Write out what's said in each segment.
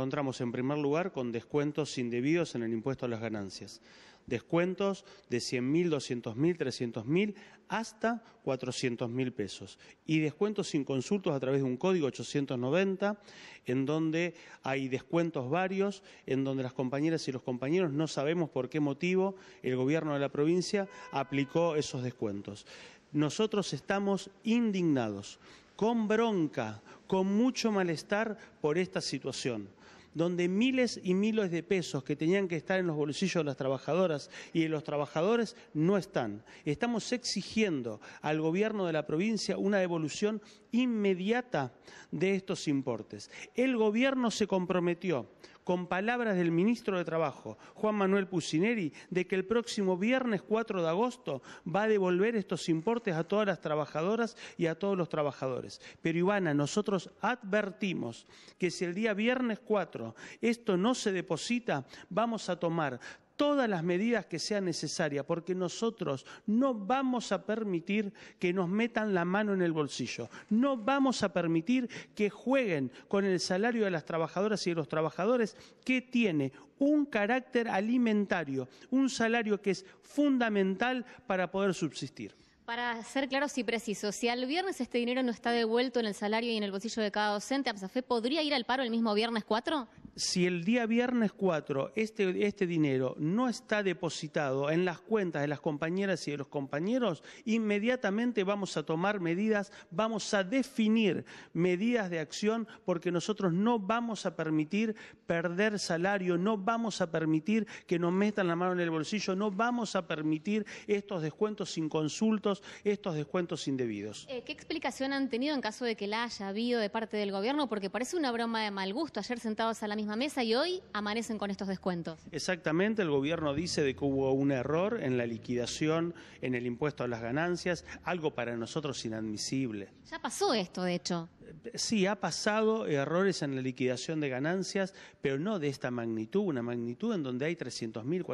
encontramos en primer lugar con descuentos indebidos en el impuesto a las ganancias. Descuentos de 100.000, 200.000, 300.000 hasta 400.000 pesos. Y descuentos sin consultos a través de un código 890, en donde hay descuentos varios, en donde las compañeras y los compañeros no sabemos por qué motivo el gobierno de la provincia aplicó esos descuentos. Nosotros estamos indignados, con bronca, con mucho malestar por esta situación donde miles y miles de pesos que tenían que estar en los bolsillos de las trabajadoras y de los trabajadores no están. Estamos exigiendo al gobierno de la provincia una devolución inmediata de estos importes. El gobierno se comprometió con palabras del ministro de Trabajo, Juan Manuel Pucineri, de que el próximo viernes 4 de agosto va a devolver estos importes a todas las trabajadoras y a todos los trabajadores. Pero Ivana, nosotros advertimos que si el día viernes 4 esto no se deposita, vamos a tomar todas las medidas que sean necesarias, porque nosotros no vamos a permitir que nos metan la mano en el bolsillo, no vamos a permitir que jueguen con el salario de las trabajadoras y de los trabajadores que tiene un carácter alimentario, un salario que es fundamental para poder subsistir. Para ser claros y precisos, si al viernes este dinero no está devuelto en el salario y en el bolsillo de cada docente, ¿APSAFE podría ir al paro el mismo viernes 4? si el día viernes 4 este, este dinero no está depositado en las cuentas de las compañeras y de los compañeros, inmediatamente vamos a tomar medidas, vamos a definir medidas de acción porque nosotros no vamos a permitir perder salario, no vamos a permitir que nos metan la mano en el bolsillo, no vamos a permitir estos descuentos sin consultos, estos descuentos indebidos. Eh, ¿Qué explicación han tenido en caso de que la haya habido de parte del gobierno? Porque parece una broma de mal gusto. Ayer sentados a la misma mesa y hoy amanecen con estos descuentos. Exactamente, el gobierno dice de que hubo un error en la liquidación, en el impuesto a las ganancias, algo para nosotros inadmisible. Ya pasó esto, de hecho sí, ha pasado errores en la liquidación de ganancias, pero no de esta magnitud, una magnitud en donde hay 300.000, mil,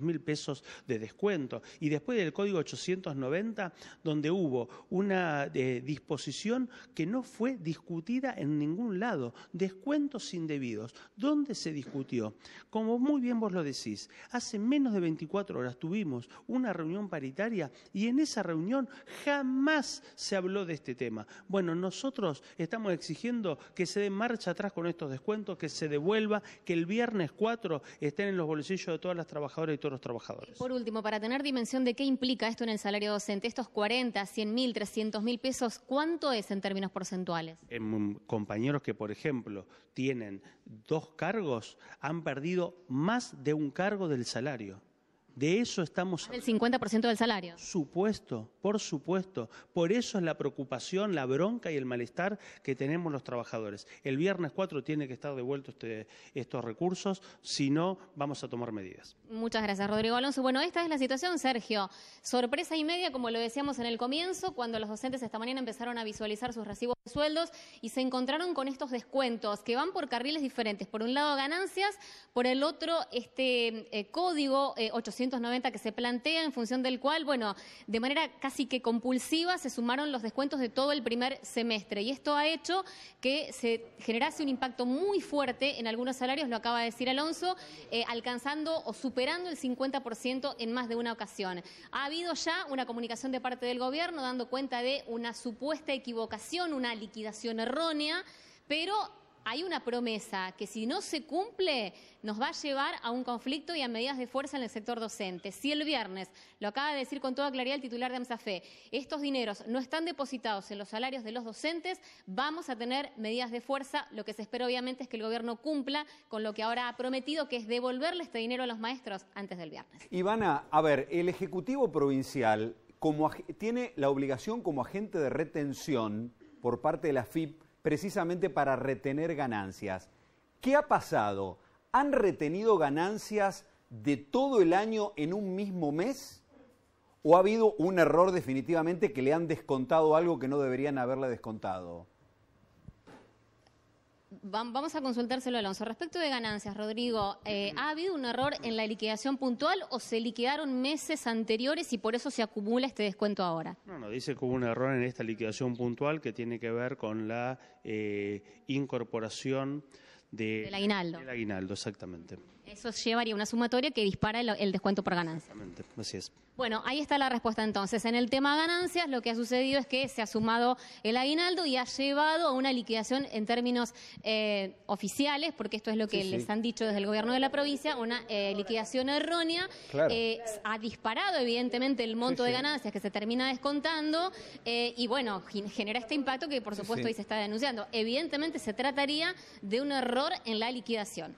mil pesos de descuento. Y después del código 890, donde hubo una eh, disposición que no fue discutida en ningún lado, descuentos indebidos. ¿Dónde se discutió? Como muy bien vos lo decís, hace menos de 24 horas tuvimos una reunión paritaria y en esa reunión jamás se habló de este tema. Bueno, nosotros estamos exigiendo que se dé marcha atrás con estos descuentos, que se devuelva, que el viernes 4 estén en los bolsillos de todas las trabajadoras y todos los trabajadores. Por último, para tener dimensión de qué implica esto en el salario docente, estos 40, 100 mil, 300 mil pesos, ¿cuánto es en términos porcentuales? En compañeros que, por ejemplo, tienen dos cargos, han perdido más de un cargo del salario. De eso estamos El 50% del salario. Supuesto, por supuesto. Por eso es la preocupación, la bronca y el malestar que tenemos los trabajadores. El viernes 4 tiene que estar devuelto este, estos recursos, si no, vamos a tomar medidas. Muchas gracias, Rodrigo Alonso. Bueno, esta es la situación, Sergio. Sorpresa y media, como lo decíamos en el comienzo, cuando los docentes esta mañana empezaron a visualizar sus recibos de sueldos y se encontraron con estos descuentos que van por carriles diferentes. Por un lado, ganancias, por el otro, este eh, código 800 eh, que se plantea, en función del cual, bueno, de manera casi que compulsiva se sumaron los descuentos de todo el primer semestre. Y esto ha hecho que se generase un impacto muy fuerte en algunos salarios, lo acaba de decir Alonso, eh, alcanzando o superando el 50% en más de una ocasión. Ha habido ya una comunicación de parte del gobierno dando cuenta de una supuesta equivocación, una liquidación errónea, pero hay una promesa que si no se cumple nos va a llevar a un conflicto y a medidas de fuerza en el sector docente. Si el viernes, lo acaba de decir con toda claridad el titular de AMSAFE, estos dineros no están depositados en los salarios de los docentes, vamos a tener medidas de fuerza. Lo que se espera obviamente es que el gobierno cumpla con lo que ahora ha prometido, que es devolverle este dinero a los maestros antes del viernes. Ivana, a ver, el Ejecutivo Provincial como, tiene la obligación como agente de retención por parte de la FIP precisamente para retener ganancias. ¿Qué ha pasado? ¿Han retenido ganancias de todo el año en un mismo mes? ¿O ha habido un error definitivamente que le han descontado algo que no deberían haberle descontado? Vamos a consultárselo a Alonso. Respecto de ganancias, Rodrigo, eh, ¿ha habido un error en la liquidación puntual o se liquidaron meses anteriores y por eso se acumula este descuento ahora? No, no, dice que hubo un error en esta liquidación puntual que tiene que ver con la eh, incorporación de, del aguinaldo. Del aguinaldo, exactamente. Eso llevaría una sumatoria que dispara el, descuento por ganancia. Exactamente, así es. Bueno, ahí está la respuesta entonces. En el tema ganancias, lo que ha sucedido es que se ha sumado el aguinaldo y ha llevado a una liquidación en términos eh, oficiales, porque esto es lo que les han dicho desde el gobierno de la provincia, una eh, liquidación errónea. Eh, ha disparado, evidentemente, el monto de ganancias que se termina descontando y, bueno, genera este impacto que, por supuesto, hoy se está denunciando. Evidentemente, se trataría de un error en la liquidación.